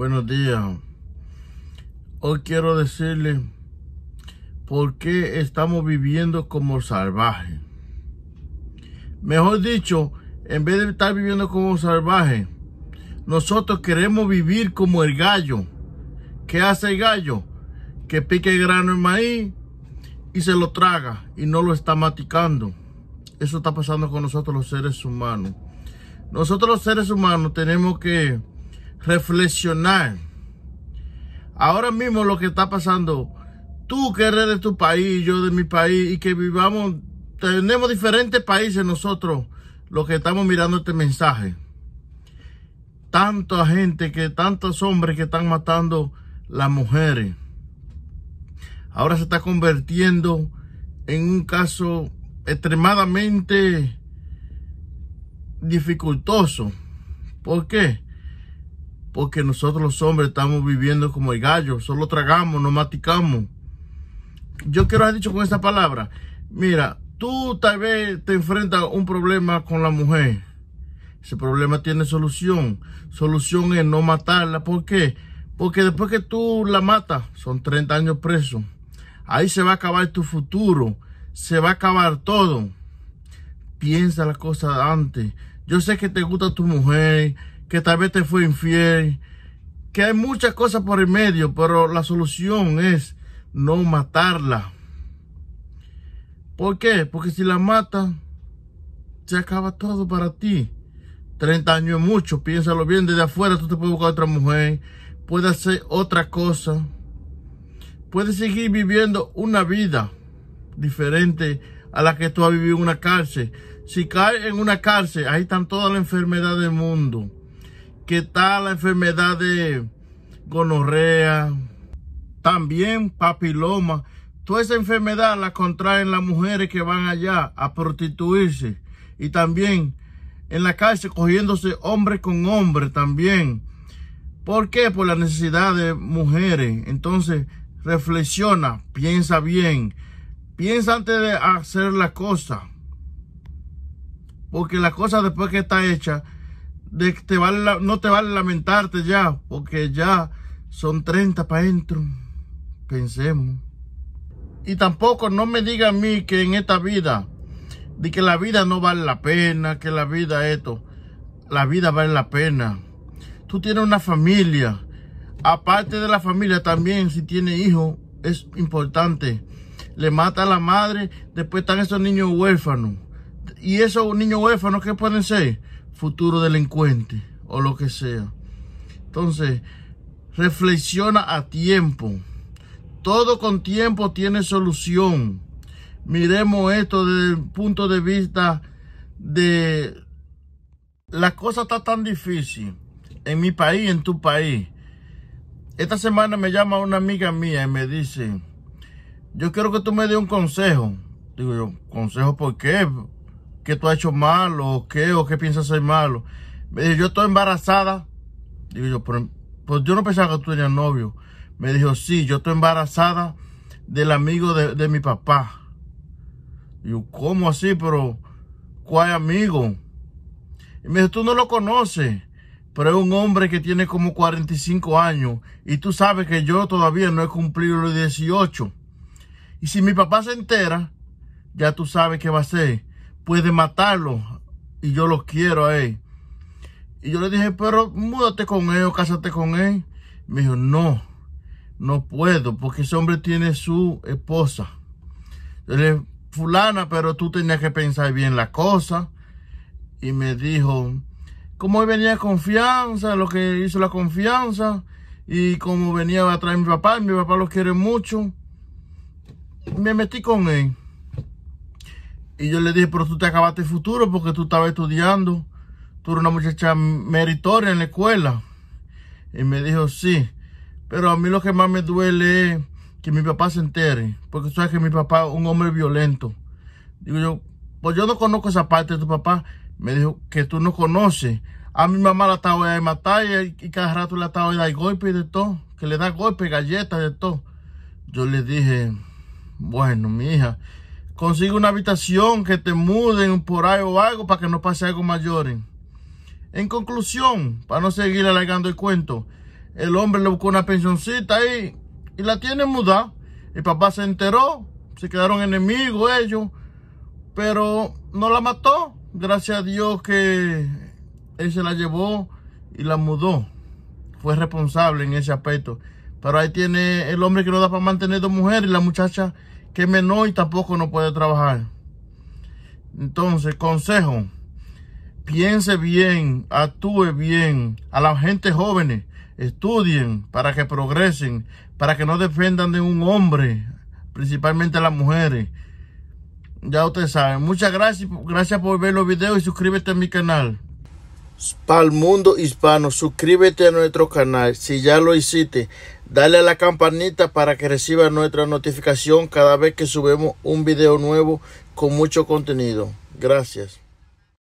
Buenos días. Hoy quiero decirle por qué estamos viviendo como salvajes. Mejor dicho, en vez de estar viviendo como salvajes, nosotros queremos vivir como el gallo. ¿Qué hace el gallo? Que pique el grano en maíz y se lo traga y no lo está maticando. Eso está pasando con nosotros los seres humanos. Nosotros los seres humanos tenemos que reflexionar. Ahora mismo lo que está pasando, tú que eres de tu país, yo de mi país, y que vivamos, tenemos diferentes países nosotros, los que estamos mirando este mensaje. Tanta gente, que tantos hombres que están matando las mujeres. Ahora se está convirtiendo en un caso extremadamente dificultoso. ¿Por qué? Porque nosotros los hombres estamos viviendo como el gallo, solo tragamos, no maticamos Yo quiero haber dicho con esta palabra, mira, tú tal vez te enfrentas a un problema con la mujer. Ese problema tiene solución. Solución es no matarla. ¿Por qué? Porque después que tú la matas, son 30 años preso. Ahí se va a acabar tu futuro. Se va a acabar todo. Piensa las cosas antes. Yo sé que te gusta tu mujer, que tal vez te fue infiel, que hay muchas cosas por el medio, pero la solución es no matarla. ¿Por qué? Porque si la mata se acaba todo para ti. 30 años es mucho, piénsalo bien, desde afuera tú te puedes buscar otra mujer, puedes hacer otra cosa, puedes seguir viviendo una vida diferente a la que tú has vivido en una cárcel. Si caes en una cárcel, ahí están todas las enfermedades del mundo ¿Qué tal la enfermedad de gonorrea, también papiloma. Toda esa enfermedad la contraen las mujeres que van allá a prostituirse. Y también en la calle cogiéndose hombre con hombre también. ¿Por qué? Por la necesidad de mujeres. Entonces, reflexiona, piensa bien. Piensa antes de hacer la cosa. Porque la cosa después que está hecha, de que te va no te vas a lamentarte ya, porque ya son 30 para adentro. Pensemos. Y tampoco no me diga a mí que en esta vida, de que la vida no vale la pena, que la vida esto, la vida vale la pena. Tú tienes una familia. Aparte de la familia también, si tiene hijos, es importante. Le mata a la madre, después están esos niños huérfanos. ¿Y esos niños huérfanos qué pueden ser? futuro delincuente o lo que sea. Entonces, reflexiona a tiempo. Todo con tiempo tiene solución. Miremos esto desde el punto de vista de la cosa está tan difícil en mi país, en tu país. Esta semana me llama una amiga mía y me dice, yo quiero que tú me dé un consejo. Digo yo, ¿consejo por qué? que tú has hecho malo, o qué, o qué piensas ser malo. Me dijo, yo estoy embarazada. Digo yo, pues yo no pensaba que tú tenías novio. Me dijo, sí, yo estoy embarazada del amigo de, de mi papá. Digo, ¿cómo así? Pero, ¿cuál amigo? Y me dijo, tú no lo conoces, pero es un hombre que tiene como 45 años y tú sabes que yo todavía no he cumplido los 18. Y si mi papá se entera, ya tú sabes qué va a ser puede matarlo y yo lo quiero a él. Y yo le dije, pero múdate con él o cásate con él. Me dijo, no, no puedo, porque ese hombre tiene su esposa. fulana, pero tú tenías que pensar bien la cosa. Y me dijo, como venía confianza, lo que hizo la confianza, y como venía a traer mi papá, mi papá lo quiere mucho, me metí con él. Y yo le dije, pero tú te acabaste el futuro porque tú estabas estudiando. Tú eres una muchacha meritoria en la escuela. Y me dijo, sí. Pero a mí lo que más me duele es que mi papá se entere. Porque sabes que mi papá es un hombre violento. Digo yo, pues yo no conozco esa parte de tu papá. Me dijo que tú no conoces. A mi mamá la estaba de matar y, cada rato le estaba de dar golpes y de todo. Que le da golpes, galletas, de todo. Yo le dije, bueno, mi hija, Consigue una habitación, que te muden por ahí o algo para que no pase algo mayor. En conclusión, para no seguir alargando el cuento, el hombre le buscó una pensioncita ahí y la tiene mudada. El papá se enteró, se quedaron enemigos ellos, pero no la mató. Gracias a Dios que él se la llevó y la mudó. Fue responsable en ese aspecto. Pero ahí tiene el hombre que no da para mantener dos mujeres y la muchacha que menor y tampoco no puede trabajar. Entonces, consejo, piense bien, actúe bien, a la gente jóvenes, estudien para que progresen, para que no defendan de un hombre, principalmente a las mujeres. Ya ustedes saben. Muchas gracias, gracias por ver los videos y suscríbete a mi canal para el mundo hispano, suscríbete a nuestro canal. Si ya lo hiciste, dale a la campanita para que reciba nuestra notificación cada vez que subemos un video nuevo con mucho contenido. Gracias.